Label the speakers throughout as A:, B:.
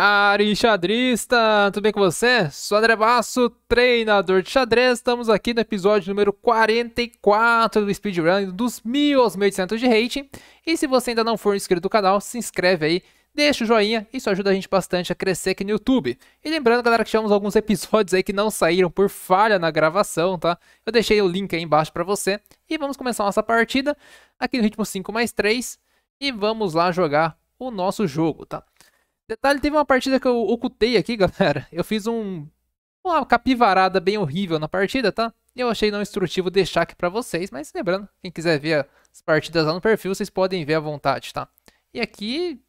A: Caro xadrista, tudo bem com você? Sou André Basso, treinador de xadrez. Estamos aqui no episódio número 44 do Speedrun dos 1000 aos 1800 de rating. E se você ainda não for inscrito no canal, se inscreve aí, deixa o joinha, isso ajuda a gente bastante a crescer aqui no YouTube. E lembrando, galera, que tivemos alguns episódios aí que não saíram por falha na gravação, tá? Eu deixei o link aí embaixo para você. E vamos começar nossa partida aqui no ritmo 5 mais 3 e vamos lá jogar o nosso jogo, tá? Detalhe, teve uma partida que eu ocultei aqui, galera. Eu fiz um uma capivarada bem horrível na partida, tá? Eu achei não instrutivo deixar aqui pra vocês, mas lembrando, quem quiser ver as partidas lá no perfil, vocês podem ver à vontade, tá? E aqui,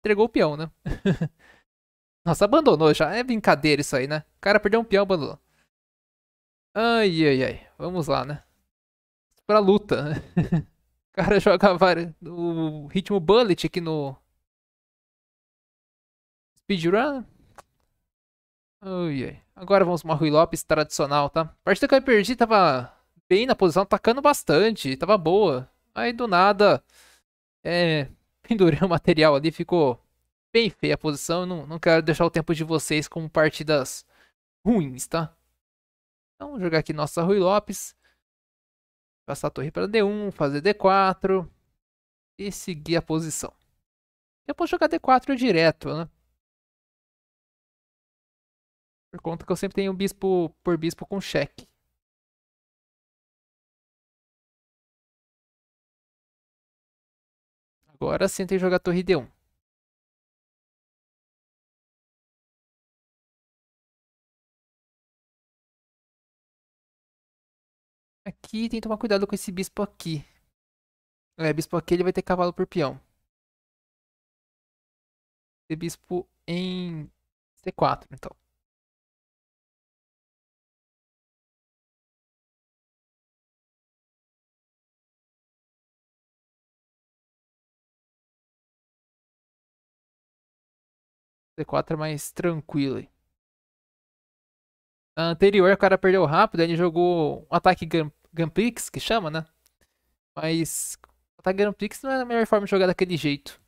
A: entregou o peão, né? Nossa, abandonou já. É brincadeira isso aí, né? O cara perdeu um peão, abandonou. Ai, ai, ai. Vamos lá, né? Pra luta, né? o cara joga vários... o ritmo bullet aqui no Speedrun? Ui, oh, Agora vamos uma Rui Lopes tradicional, tá? A partida que eu perdi tava bem na posição, atacando bastante, tava boa. Aí do nada, é, pendurei o material ali, ficou bem feia a posição. não, não quero deixar o tempo de vocês com partidas ruins, tá? Então, jogar aqui nossa Rui Lopes. Passar a torre para D1, fazer D4 e seguir a posição. Eu posso jogar D4
B: direto, né? Por conta que eu sempre tenho um
C: bispo por bispo com cheque. Agora sim tem que jogar torre D1. Aqui tem que tomar cuidado com esse bispo aqui. É, bispo aqui ele vai ter cavalo por peão. Ter bispo em C4, então.
B: D4 é mais tranquilo.
A: Na anterior, o cara perdeu rápido, ele jogou um ataque Gamplix, que chama, né? Mas ataque Gamplix não é a melhor forma de jogar daquele jeito.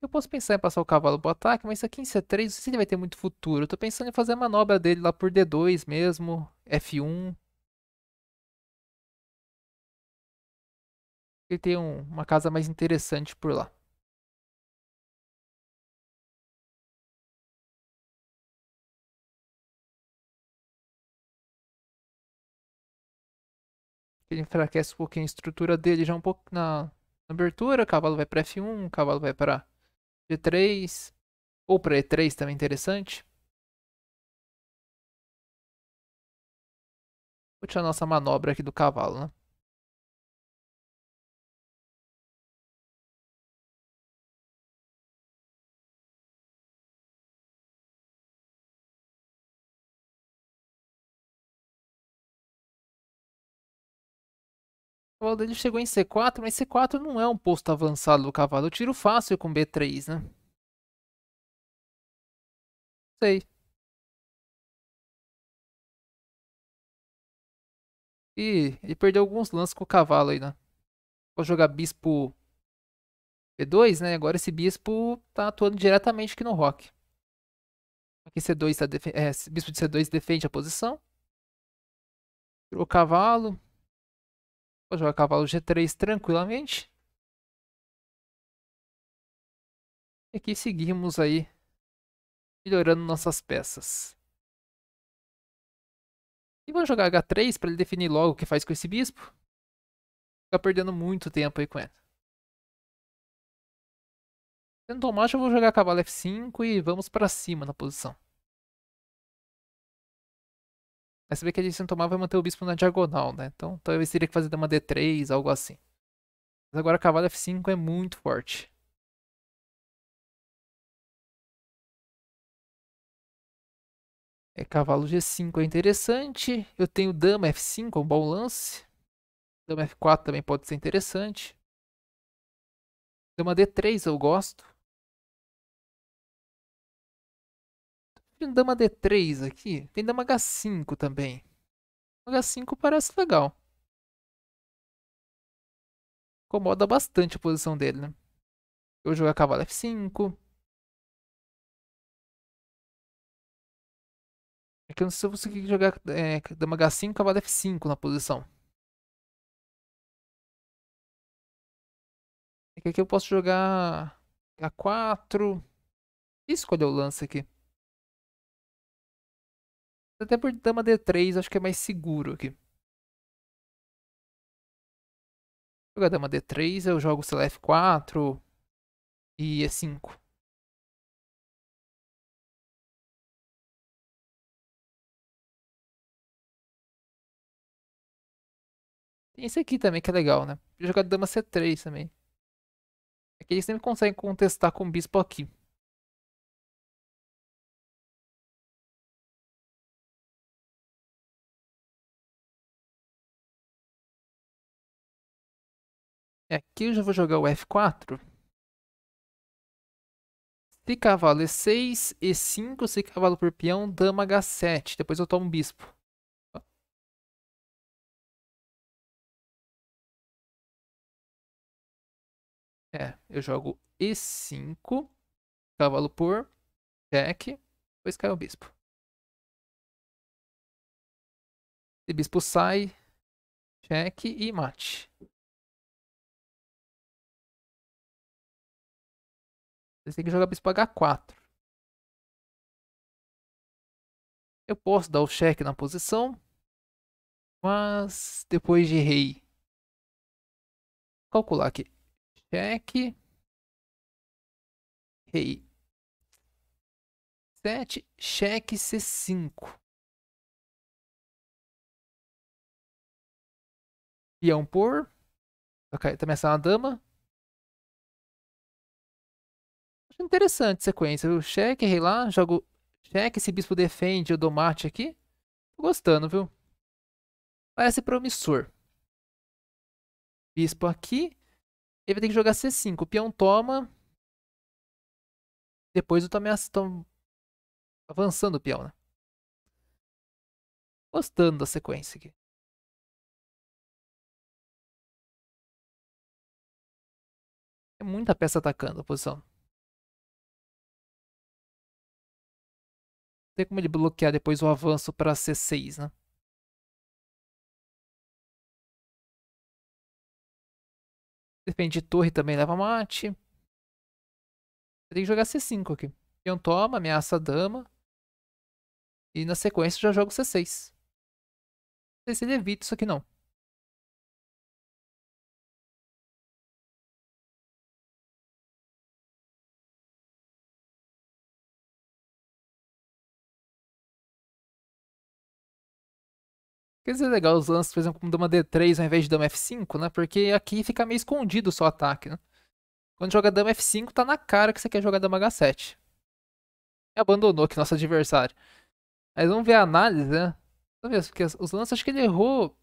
A: Eu posso pensar em passar o cavalo pro ataque, mas isso aqui em C3 não sei se ele vai ter muito futuro. Eu tô pensando em fazer a manobra dele lá por D2 mesmo, F1.
B: Ele tem um, uma casa mais interessante por lá. Ele enfraquece um
A: pouquinho a estrutura dele já um pouco na, na abertura. O cavalo vai para F1, o cavalo vai para G3. Ou para E3 também interessante.
B: Vou tirar nossa manobra aqui do cavalo, né? O cavalo dele chegou em C4, mas C4 não é um posto avançado do cavalo. Eu tiro fácil com B3, né? Sei. Ih, ele perdeu alguns lances com o
A: cavalo aí, né? Vou jogar bispo B2, né? Agora esse bispo tá atuando diretamente aqui no rock. Aqui C2 tá é, bispo de C2
B: defende a posição. Tirou o cavalo, Vou jogar cavalo G3 tranquilamente. E aqui seguimos aí melhorando nossas peças. E vou jogar H3 para ele definir logo o que faz com esse bispo. Fica perdendo muito tempo aí com ele. Sendo
A: tomate eu vou jogar cavalo F5 e vamos para cima na posição. Mas saber que a se não tomar vai manter o bispo na diagonal, né? Então talvez teria que fazer dama D3, algo assim. Mas agora cavalo F5 é muito forte. É cavalo G5 é interessante. Eu tenho dama F5, é um bom lance. Dama F4 também pode ser interessante. Dama D3 eu gosto.
B: Tem dama D3 aqui. Tem dama H5 também. H5 parece legal. Incomoda bastante a posição dele, né? Eu jogar cavalo
C: F5. É que
B: eu não sei se eu vou conseguir jogar é, dama H5 cavalo F5 na posição. É que aqui eu posso jogar
C: H4. E escolher o lance aqui.
B: Até por dama D3, acho que é mais seguro aqui. Jogar dama D3, eu jogo sei lá, F4 e E5.
C: Tem esse aqui também que é legal, né? Podia jogar dama C3 também. Aqui é eles sempre conseguem contestar com o bispo aqui.
B: É, aqui eu já vou jogar o F4. Se cavalo é E6, E5, se cavalo por peão, dama H7. Depois eu tomo bispo.
C: É, eu jogo E5, cavalo por, check depois cai o bispo. Se bispo sai, check e mate.
B: Você tem que jogar bispo H4. Eu posso dar o cheque na posição. Mas depois de rei. Calcular aqui. Cheque.
C: Rei. 7. Cheque C5. Peão por.
B: Tá ameaçando a dama.
A: interessante a sequência. O cheque, rei lá, jogo cheque, esse bispo defende, eu dou mate aqui. Tô gostando, viu? Parece promissor.
B: Bispo aqui. Ele vai ter que jogar C5. O peão toma. Depois eu também estou avançando o peão, né?
C: Gostando da sequência aqui. É muita peça atacando a posição. tem como ele bloquear depois o avanço para C6, né?
B: Depende de torre também leva mate. Tem que jogar C5 aqui. Peão toma, ameaça a dama. E na sequência já jogo C6. Não sei se ele evita isso aqui não.
A: Quer dizer, é legal os lances, por exemplo, como dama D3 ao invés de dama F5, né? Porque aqui fica meio escondido o seu ataque, né? Quando joga dama F5, tá na cara que você quer jogar dama H7. E abandonou aqui nosso adversário. Mas vamos ver a análise, né? Talvez, tá porque os lances, acho que ele errou.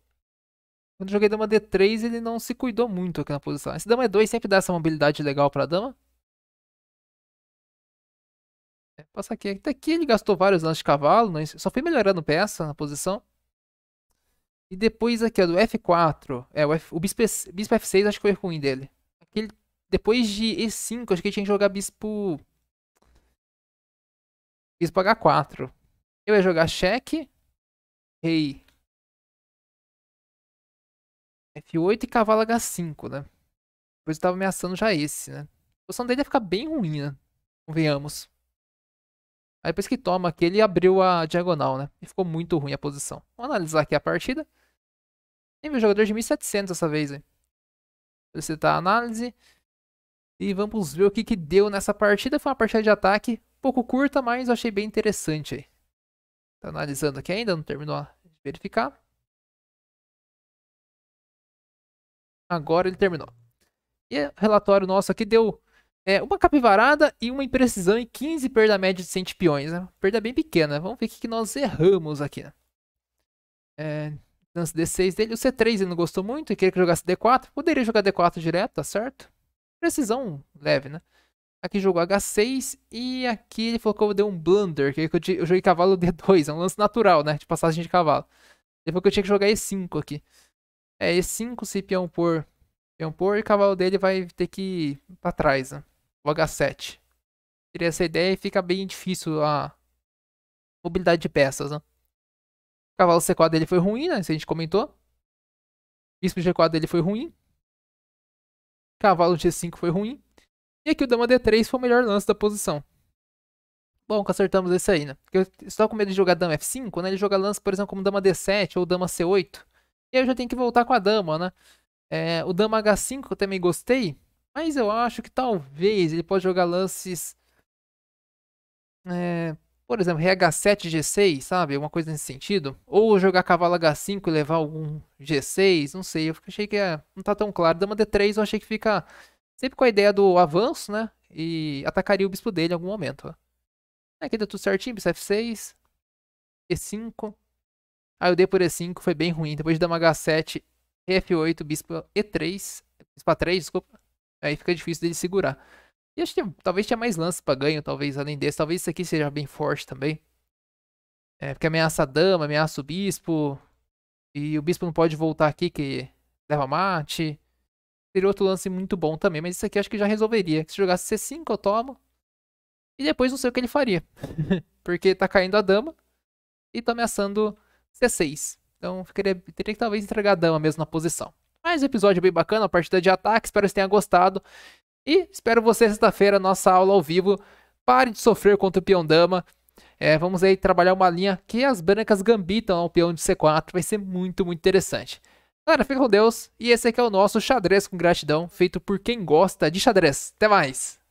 A: Quando eu joguei dama D3, ele não se cuidou muito aqui na posição. Esse dama E2 sempre dá essa mobilidade legal pra dama. É, passa aqui. Até aqui ele gastou vários lances de cavalo, né? só foi melhorando peça na posição. E depois aqui, ó, do F4. É, o, F, o bispo, bispo F6 acho que foi ruim dele. Aquele, depois de E5, acho que ele tinha que jogar bispo... Bispo H4. Eu ia jogar cheque.
B: Rei. F8 e
A: cavalo H5, né? Depois eu tava ameaçando já esse, né? A posição dele ia ficar bem ruim, né? Convenhamos. Aí depois que toma aqui, ele abriu a diagonal, né? E ficou muito ruim a posição. Vamos analisar aqui a partida. Nível jogador de 1700 essa vez, Vou Solicitar a análise. E vamos ver o que, que deu nessa partida. Foi uma partida de ataque pouco curta, mas eu achei bem interessante aí. Tá analisando
B: aqui ainda, não terminou de verificar.
A: Agora ele terminou. E o relatório nosso aqui deu é, uma capivarada e uma imprecisão e 15 perda média de 100 peões. Né? Perda bem pequena. Vamos ver o que, que nós erramos aqui. Né? É, lance D6 dele. O C3 ele não gostou muito e queria que jogasse D4. Poderia jogar D4 direto, tá certo? Precisão leve, né? Aqui jogou H6 e aqui ele falou que eu dei um blunder. que é eu, eu joguei cavalo D2. É um lance natural, né? De passagem de cavalo. Depois que eu tinha que jogar E5 aqui. É, E5 se peão por peão por e cavalo dele vai ter que ir pra trás, né? O H7. Teria essa ideia e fica bem difícil a mobilidade de peças, né?
B: cavalo C4 dele foi ruim, né? Isso a gente comentou. Bispo G4 dele foi ruim.
A: Cavalo G5 foi ruim. E aqui o dama D3 foi o melhor lance da posição. Bom, que acertamos esse aí, né? Porque eu estou com medo de jogar dama F5, né? ele joga lance, por exemplo, como dama D7 ou dama C8. E aí eu já tenho que voltar com a dama, né? É, o dama H5 eu também gostei, mas eu acho que talvez ele pode jogar lances... É, por exemplo, RH7, G6, sabe? Alguma coisa nesse sentido. Ou jogar cavalo H5 e levar algum G6, não sei. Eu achei que é, não tá tão claro. Dama D3 eu achei que fica sempre com a ideia do avanço, né? E atacaria o bispo dele em algum momento. Ó. Aqui deu tá tudo certinho, bispo F6, E5. Aí eu dei por E5, foi bem ruim. Depois de dama H7, F8, bispo E3, bispo A3, desculpa. Aí fica difícil dele segurar. E acho que talvez tinha mais lances para ganho, talvez além desse. Talvez isso aqui seja bem forte também. É, porque ameaça a dama, ameaça o bispo. E o bispo não pode voltar aqui que leva mate. Seria outro lance muito bom também, mas isso aqui acho que já resolveria. Se jogasse C5 eu tomo. E depois não sei o que ele faria. porque tá caindo a dama e tá ameaçando C6. Então ficaria, teria que talvez entregar a dama mesmo na posição. Mas o episódio é bem bacana, a partida de ataque. Espero que vocês tenham gostado. E espero você sexta-feira, nossa aula ao vivo. Pare de sofrer contra o peão dama. É, vamos aí trabalhar uma linha que as brancas gambitam ao peão de C4. Vai ser muito, muito interessante. Galera, fica com Deus. E esse aqui é o nosso xadrez com gratidão, feito por quem gosta de xadrez. Até mais!